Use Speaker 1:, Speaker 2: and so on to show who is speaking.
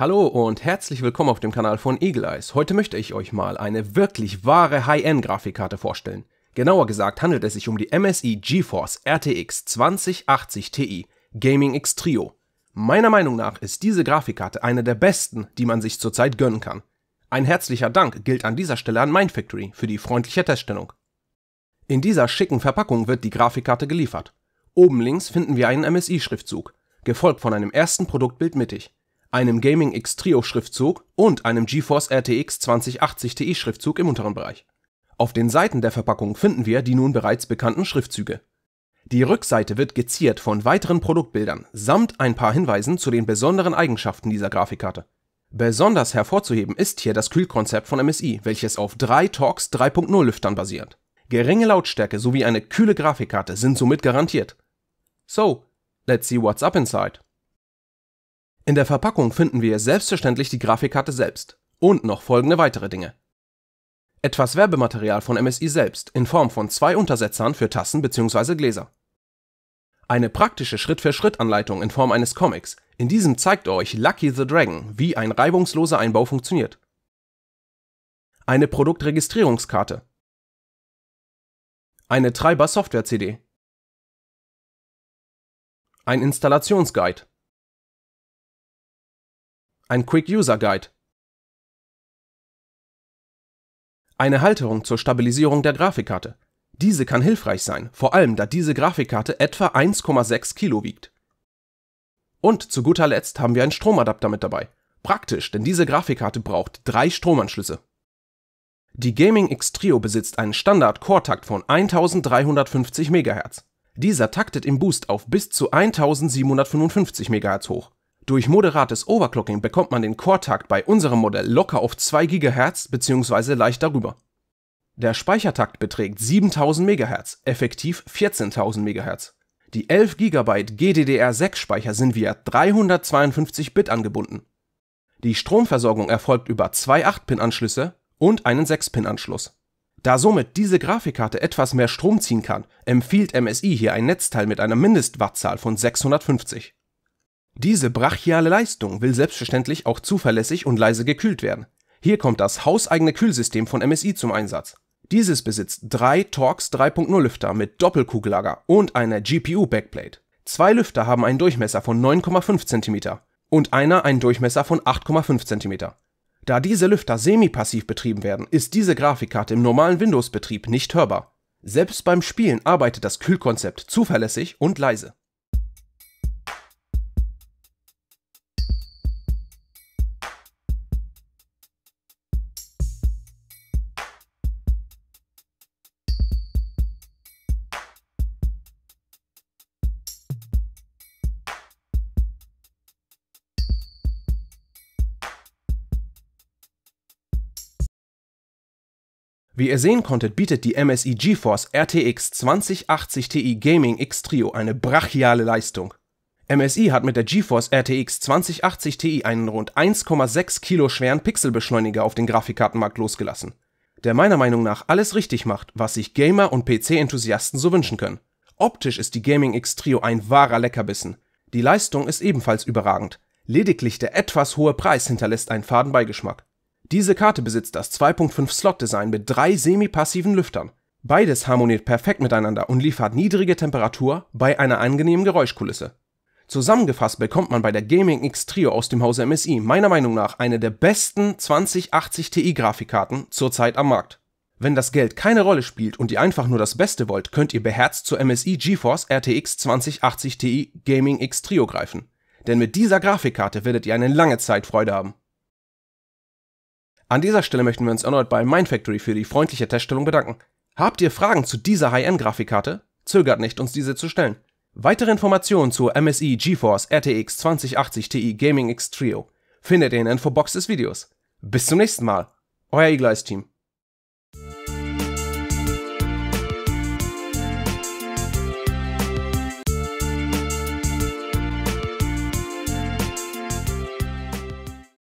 Speaker 1: Hallo und herzlich willkommen auf dem Kanal von Eagle Eyes. Heute möchte ich euch mal eine wirklich wahre High-End-Grafikkarte vorstellen. Genauer gesagt handelt es sich um die MSI GeForce RTX 2080 Ti Gaming X Trio. Meiner Meinung nach ist diese Grafikkarte eine der besten, die man sich zurzeit gönnen kann. Ein herzlicher Dank gilt an dieser Stelle an Mindfactory für die freundliche Teststellung. In dieser schicken Verpackung wird die Grafikkarte geliefert. Oben links finden wir einen MSI-Schriftzug, gefolgt von einem ersten Produktbild mittig einem Gaming X Trio Schriftzug und einem GeForce RTX 2080 Ti Schriftzug im unteren Bereich. Auf den Seiten der Verpackung finden wir die nun bereits bekannten Schriftzüge. Die Rückseite wird geziert von weiteren Produktbildern samt ein paar Hinweisen zu den besonderen Eigenschaften dieser Grafikkarte. Besonders hervorzuheben ist hier das Kühlkonzept von MSI, welches auf drei Torx 3.0 Lüftern basiert. Geringe Lautstärke sowie eine kühle Grafikkarte sind somit garantiert. So, let's see what's up inside. In der Verpackung finden wir selbstverständlich die Grafikkarte selbst und noch folgende weitere Dinge. Etwas Werbematerial von MSI selbst in Form von zwei Untersetzern für Tassen bzw. Gläser. Eine praktische Schritt-für-Schritt-Anleitung in Form eines Comics. In diesem zeigt euch Lucky the Dragon, wie ein reibungsloser Einbau funktioniert. Eine Produktregistrierungskarte. Eine Treiber-Software-CD. Ein Installationsguide. Ein Quick User Guide. Eine Halterung zur Stabilisierung der Grafikkarte. Diese kann hilfreich sein, vor allem da diese Grafikkarte etwa 1,6 Kilo wiegt. Und zu guter Letzt haben wir einen Stromadapter mit dabei. Praktisch, denn diese Grafikkarte braucht drei Stromanschlüsse. Die Gaming X Trio besitzt einen Standard-Core-Takt von 1350 MHz. Dieser taktet im Boost auf bis zu 1755 MHz hoch. Durch moderates Overclocking bekommt man den Core-Takt bei unserem Modell locker auf 2 GHz bzw. leicht darüber. Der Speichertakt beträgt 7000 MHz, effektiv 14000 MHz. Die 11 GB GDDR6-Speicher sind via 352 Bit angebunden. Die Stromversorgung erfolgt über zwei 8-Pin-Anschlüsse und einen 6-Pin-Anschluss. Da somit diese Grafikkarte etwas mehr Strom ziehen kann, empfiehlt MSI hier ein Netzteil mit einer Mindestwattzahl von 650. Diese brachiale Leistung will selbstverständlich auch zuverlässig und leise gekühlt werden. Hier kommt das hauseigene Kühlsystem von MSI zum Einsatz. Dieses besitzt drei Torx 3.0 Lüfter mit Doppelkugellager und einer GPU-Backplate. Zwei Lüfter haben einen Durchmesser von 9,5 cm und einer einen Durchmesser von 8,5 cm. Da diese Lüfter semi-passiv betrieben werden, ist diese Grafikkarte im normalen Windows-Betrieb nicht hörbar. Selbst beim Spielen arbeitet das Kühlkonzept zuverlässig und leise. Wie ihr sehen konntet, bietet die MSI GeForce RTX 2080 Ti Gaming X Trio eine brachiale Leistung. MSI hat mit der GeForce RTX 2080 Ti einen rund 1,6 Kilo schweren Pixelbeschleuniger auf den Grafikkartenmarkt losgelassen, der meiner Meinung nach alles richtig macht, was sich Gamer und PC-Enthusiasten so wünschen können. Optisch ist die Gaming X Trio ein wahrer Leckerbissen. Die Leistung ist ebenfalls überragend. Lediglich der etwas hohe Preis hinterlässt einen faden Beigeschmack. Diese Karte besitzt das 2.5 Slot Design mit drei semi-passiven Lüftern. Beides harmoniert perfekt miteinander und liefert niedrige Temperatur bei einer angenehmen Geräuschkulisse. Zusammengefasst bekommt man bei der Gaming X Trio aus dem Hause MSI meiner Meinung nach eine der besten 2080 Ti Grafikkarten zurzeit am Markt. Wenn das Geld keine Rolle spielt und ihr einfach nur das Beste wollt, könnt ihr beherzt zur MSI GeForce RTX 2080 Ti Gaming X Trio greifen. Denn mit dieser Grafikkarte werdet ihr eine lange Zeit Freude haben. An dieser Stelle möchten wir uns erneut bei Mindfactory für die freundliche Teststellung bedanken. Habt ihr Fragen zu dieser High-End-Grafikkarte? Zögert nicht, uns diese zu stellen. Weitere Informationen zur MSI GeForce RTX 2080 Ti Gaming X Trio findet ihr in der Infobox des Videos. Bis zum nächsten Mal, euer E-Gleis-Team.